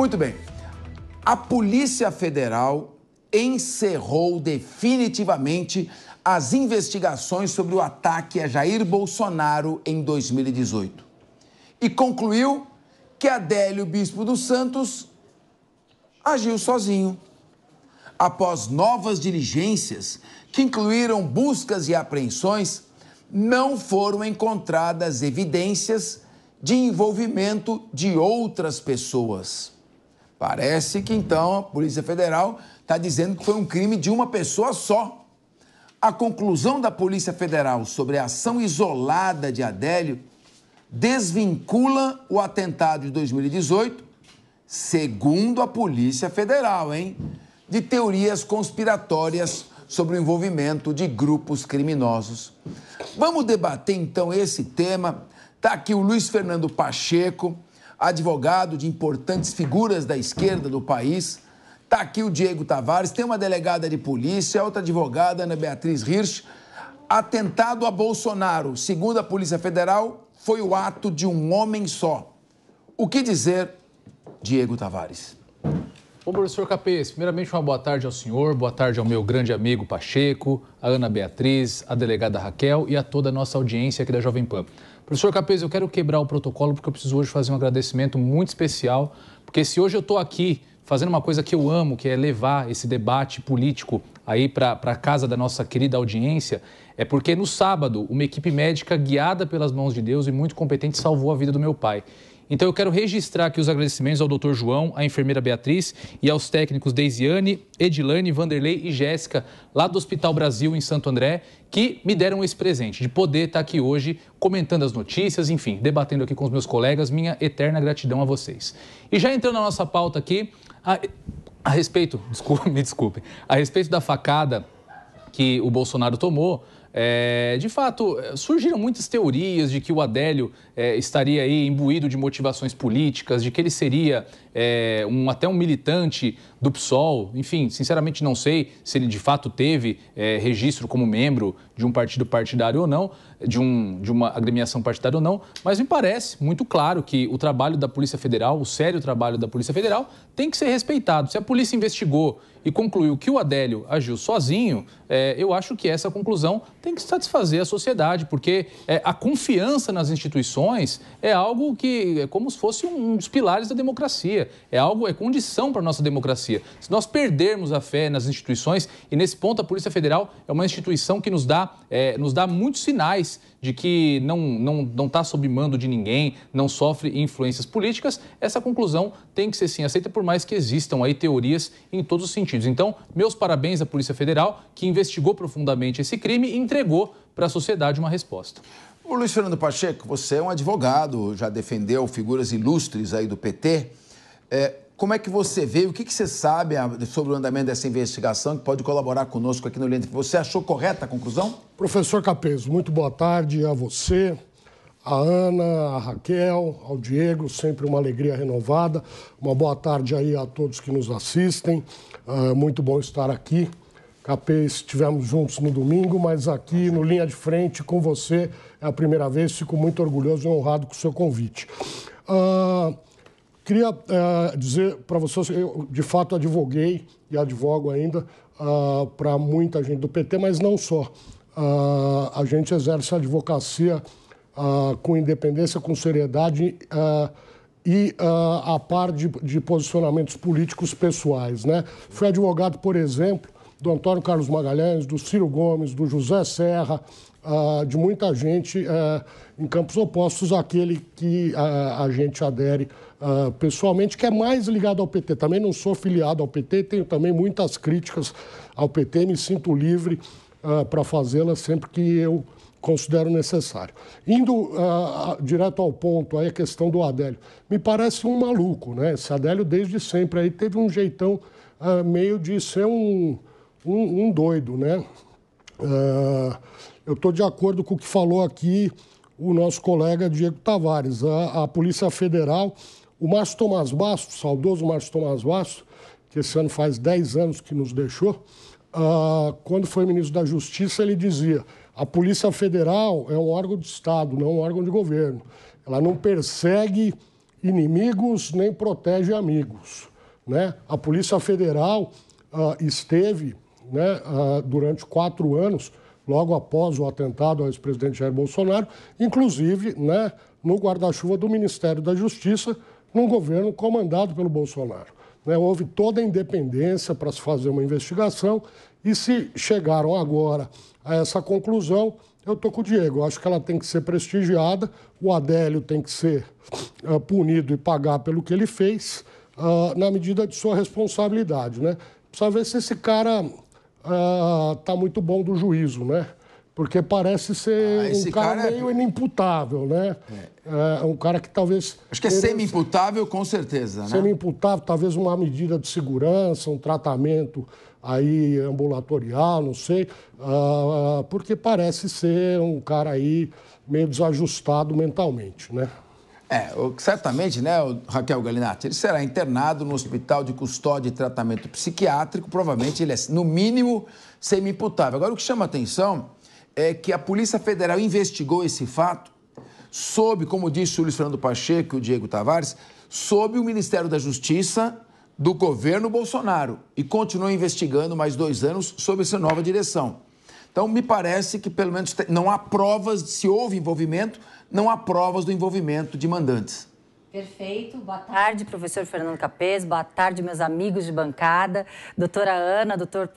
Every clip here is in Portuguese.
Muito bem. A Polícia Federal encerrou definitivamente as investigações sobre o ataque a Jair Bolsonaro em 2018 e concluiu que Adélio Bispo dos Santos agiu sozinho. Após novas diligências, que incluíram buscas e apreensões, não foram encontradas evidências de envolvimento de outras pessoas. Parece que então a Polícia Federal está dizendo que foi um crime de uma pessoa só. A conclusão da Polícia Federal sobre a ação isolada de Adélio desvincula o atentado de 2018, segundo a Polícia Federal, hein? De teorias conspiratórias sobre o envolvimento de grupos criminosos. Vamos debater então esse tema. Está aqui o Luiz Fernando Pacheco, advogado de importantes figuras da esquerda do país. Está aqui o Diego Tavares, tem uma delegada de polícia, outra advogada, Ana Beatriz Hirsch. Atentado a Bolsonaro, segundo a Polícia Federal, foi o ato de um homem só. O que dizer, Diego Tavares? Bom, professor Capês, primeiramente uma boa tarde ao senhor, boa tarde ao meu grande amigo Pacheco, a Ana Beatriz, a delegada Raquel e a toda a nossa audiência aqui da Jovem Pan. Professor Capês, eu quero quebrar o protocolo porque eu preciso hoje fazer um agradecimento muito especial, porque se hoje eu estou aqui fazendo uma coisa que eu amo, que é levar esse debate político aí para a casa da nossa querida audiência, é porque no sábado uma equipe médica guiada pelas mãos de Deus e muito competente salvou a vida do meu pai. Então eu quero registrar aqui os agradecimentos ao Dr. João, à enfermeira Beatriz e aos técnicos Deisiane, Edilane, Vanderlei e Jéssica, lá do Hospital Brasil em Santo André, que me deram esse presente de poder estar aqui hoje comentando as notícias, enfim, debatendo aqui com os meus colegas. Minha eterna gratidão a vocês. E já entrando na nossa pauta aqui, a, a respeito, desculpe, me desculpe, a respeito da facada que o Bolsonaro tomou, é, de fato, é, surgiram muitas teorias de que o Adélio é, estaria aí imbuído de motivações políticas, de que ele seria é, um, até um militante do PSOL. Enfim, sinceramente não sei se ele de fato teve é, registro como membro de um partido partidário ou não, de, um, de uma agremiação partidária ou não, mas me parece muito claro que o trabalho da Polícia Federal, o sério trabalho da Polícia Federal, tem que ser respeitado. Se a polícia investigou e concluiu que o Adélio agiu sozinho, é, eu acho que essa conclusão tem que satisfazer a sociedade, porque é, a confiança nas instituições é algo que é como se fosse um, um dos pilares da democracia, é algo, é condição para a nossa democracia. Se nós perdermos a fé nas instituições, e nesse ponto a Polícia Federal é uma instituição que nos dá, é, nos dá muitos sinais de que não está não, não tá sob mando de ninguém, não sofre influências políticas, essa conclusão tem que ser sim aceita, por mais que existam aí teorias em todos os sentidos então, meus parabéns à Polícia Federal, que investigou profundamente esse crime e entregou para a sociedade uma resposta. O Luiz Fernando Pacheco, você é um advogado, já defendeu figuras ilustres aí do PT. É, como é que você vê, o que, que, você sabe sobre o andamento dessa investigação que pode colaborar conosco aqui no Lente? Você achou correta a conclusão? Professor Capezo, muito boa tarde a você, a Ana, a Raquel, ao Diego, sempre uma alegria renovada. Uma boa tarde aí a todos que nos assistem. Uh, muito bom estar aqui. Capê, estivemos juntos no domingo, mas aqui no Linha de Frente com você é a primeira vez. Fico muito orgulhoso e honrado com o seu convite. Uh, queria uh, dizer para vocês, eu de fato advoguei e advogo ainda ah, para muita gente do PT, mas não só. a gente exerce a advocacia ah, com independência, com seriedade uh, e uh, a par de, de, posicionamentos políticos pessoais. Né? Fui advogado, por exemplo, do Antônio Carlos Magalhães, do Ciro Gomes, do José Serra, de muita gente eh, em campos opostos àquele que a gente adere pessoalmente, que é mais ligado ao PT. Também não sou filiado ao PT, tenho também muitas críticas ao PT, me sinto livre para fazê-las sempre que eu considero necessário. Indo uh, direto ao ponto, aí a questão do Adélio. Me parece um maluco, né? Esse Adélio desde sempre aí teve um jeitão uh, meio de ser um, um, um doido, né? Uh, eu estou de acordo com o que falou aqui o nosso colega Diego Tavares. A, a Polícia Federal, o Márcio Tomás Bastos, saudoso Márcio Tomás Bastos, que esse ano faz 10 anos que nos deixou, quando foi ministro da Justiça, ele dizia a Polícia Federal é um órgão de Estado, não um órgão de governo. Ela não persegue inimigos nem protege amigos. Né? A Polícia Federal ah, esteve né, ah, durante quatro anos, logo após o atentado ao ex-presidente Jair Bolsonaro, inclusive né, no guarda-chuva do Ministério da Justiça, num governo comandado pelo Bolsonaro. Né? Houve toda a independência para se fazer uma investigação e se chegaram agora a essa conclusão, eu estou com o Diego. Eu acho que ela tem que ser prestigiada, o Adélio tem que ser uh, punido e pagar pelo que ele fez, uh, na medida de sua responsabilidade. Né? Precisa ver se esse cara está ah, uh, muito bom do juízo, né? Porque parece ser ah, um cara, cara, é meio inimputável, né? É. é. é. um cara que talvez... Acho que é semi-imputável, com certeza, né? Semi-imputável, talvez uma medida de segurança, um tratamento aí ambulatorial, não sei, uh, porque parece ser um cara aí meio desajustado mentalmente, né? É, certamente, né, Raquel Galinatti, ele será internado no hospital de custódia e tratamento psiquiátrico, provavelmente ele é, no mínimo, semi-imputável. Agora, o que chama atenção é que a Polícia Federal investigou esse fato sob, como disse o Luiz Fernando Pacheco e o Diego Tavares, sob o Ministério da Justiça do governo Bolsonaro e continua investigando mais dois anos sob essa nova direção. Então, me parece que pelo menos não há provas, se houve envolvimento, não há provas do envolvimento de mandantes. Perfeito. Boa tarde, professor Fernando Capês. Boa tarde, meus amigos de bancada. Doutora Ana, doutor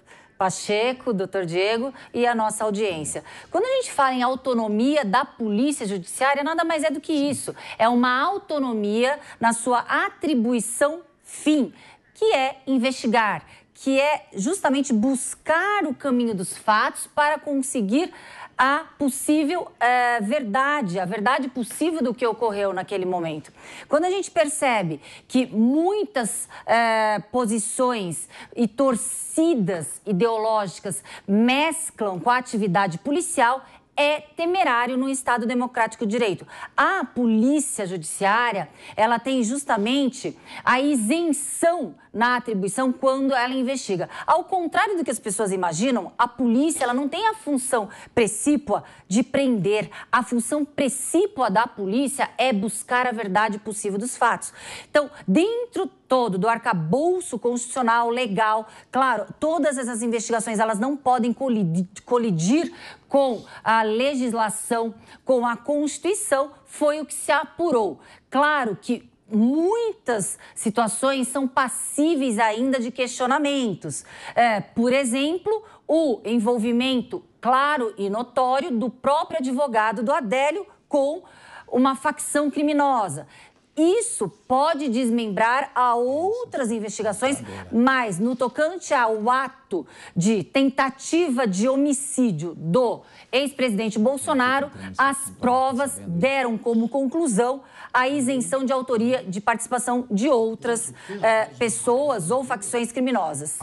Pacheco, doutor Diego e a nossa audiência. Quando a gente fala em autonomia da polícia judiciária, nada mais é do que isso. É uma autonomia na sua atribuição fim, que é investigar, que é justamente buscar o caminho dos fatos para conseguir a possível eh, verdade, a verdade possível do que ocorreu naquele momento. Quando a gente percebe que muitas eh, posições e torcidas ideológicas mesclam com a atividade policial, é temerário no Estado democrático de direito. A polícia judiciária, ela tem justamente a isenção na atribuição quando ela investiga. Ao contrário do que as pessoas imaginam, a polícia ela não tem a função precípua de prender. A função precípua da polícia é buscar a verdade possível dos fatos. Então, dentro todo do arcabouço constitucional, legal. Claro, todas essas investigações elas não podem colidir, colidir com a legislação, com a Constituição, foi o que se apurou. Claro que muitas situações são passíveis ainda de questionamentos. É, por exemplo, o envolvimento claro e notório do próprio advogado do Adélio com uma facção criminosa. Isso pode desmembrar a outras investigações, mas no tocante ao ato de tentativa de homicídio do ex-presidente Bolsonaro, as provas deram como conclusão a isenção de autoria de participação de outras eh, pessoas ou facções criminosas.